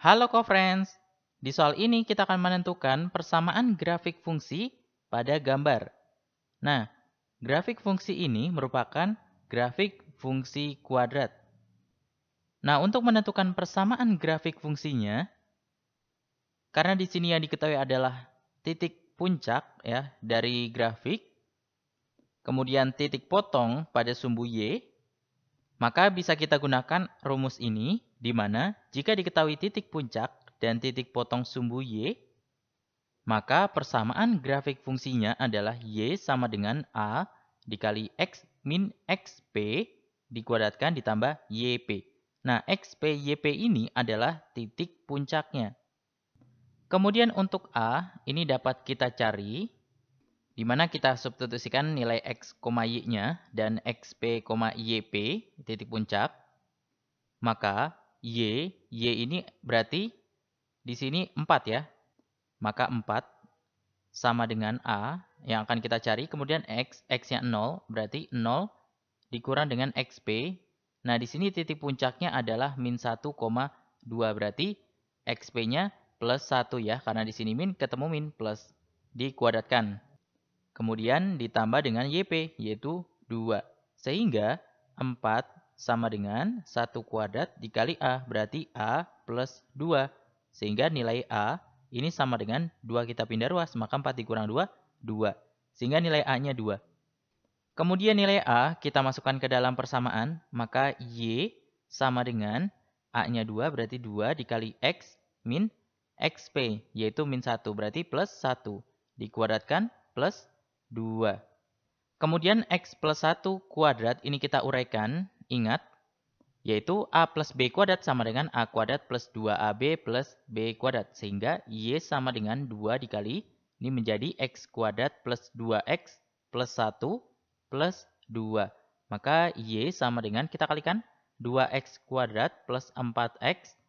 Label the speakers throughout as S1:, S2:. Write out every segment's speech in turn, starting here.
S1: Halo co-friends, di soal ini kita akan menentukan persamaan grafik fungsi pada gambar. Nah, grafik fungsi ini merupakan grafik fungsi kuadrat. Nah, untuk menentukan persamaan grafik fungsinya, karena di sini yang diketahui adalah titik puncak ya dari grafik, kemudian titik potong pada sumbu Y, maka bisa kita gunakan rumus ini, di mana jika diketahui titik puncak dan titik potong sumbu Y, maka persamaan grafik fungsinya adalah Y sama dengan A dikali X min XP dikuadratkan ditambah YP. Nah, XP YP ini adalah titik puncaknya. Kemudian untuk A, ini dapat kita cari di mana kita substitusikan nilai x, y-nya dan xp, yp titik puncak, maka y, y ini berarti di sini 4 ya. Maka 4 sama dengan a yang akan kita cari, kemudian x, x-nya 0, berarti 0 dikurang dengan xp. Nah, di sini titik puncaknya adalah min 1, 2, berarti xp-nya plus 1 ya, karena di sini min ketemu min plus dikuadratkan Kemudian ditambah dengan YP, yaitu 2. Sehingga 4 sama dengan 1 kuadrat dikali A, berarti A plus 2. Sehingga nilai A ini sama dengan 2 kita pindah ruas, maka 4 dikurang 2, 2. Sehingga nilai A-nya 2. Kemudian nilai A kita masukkan ke dalam persamaan, maka Y sama dengan A-nya 2 berarti 2 dikali X min XP, yaitu min 1, berarti plus 1. Dikuadratkan plus 2. Kemudian X plus 1 kuadrat ini kita uraikan, ingat, yaitu A plus B kuadrat sama dengan A kuadrat plus 2AB plus B kuadrat. Sehingga Y sama dengan 2 dikali, ini menjadi X kuadrat plus 2X plus 1 plus 2. Maka Y sama dengan, kita kalikan, 2X kuadrat plus 4X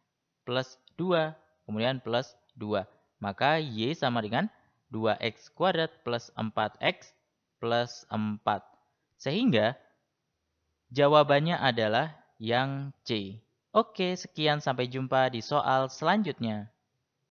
S1: plus 2, kemudian plus 2. Maka Y sama dengan 2x kuadrat plus 4x plus 4. Sehingga jawabannya adalah yang C. Oke, sekian sampai jumpa di soal selanjutnya.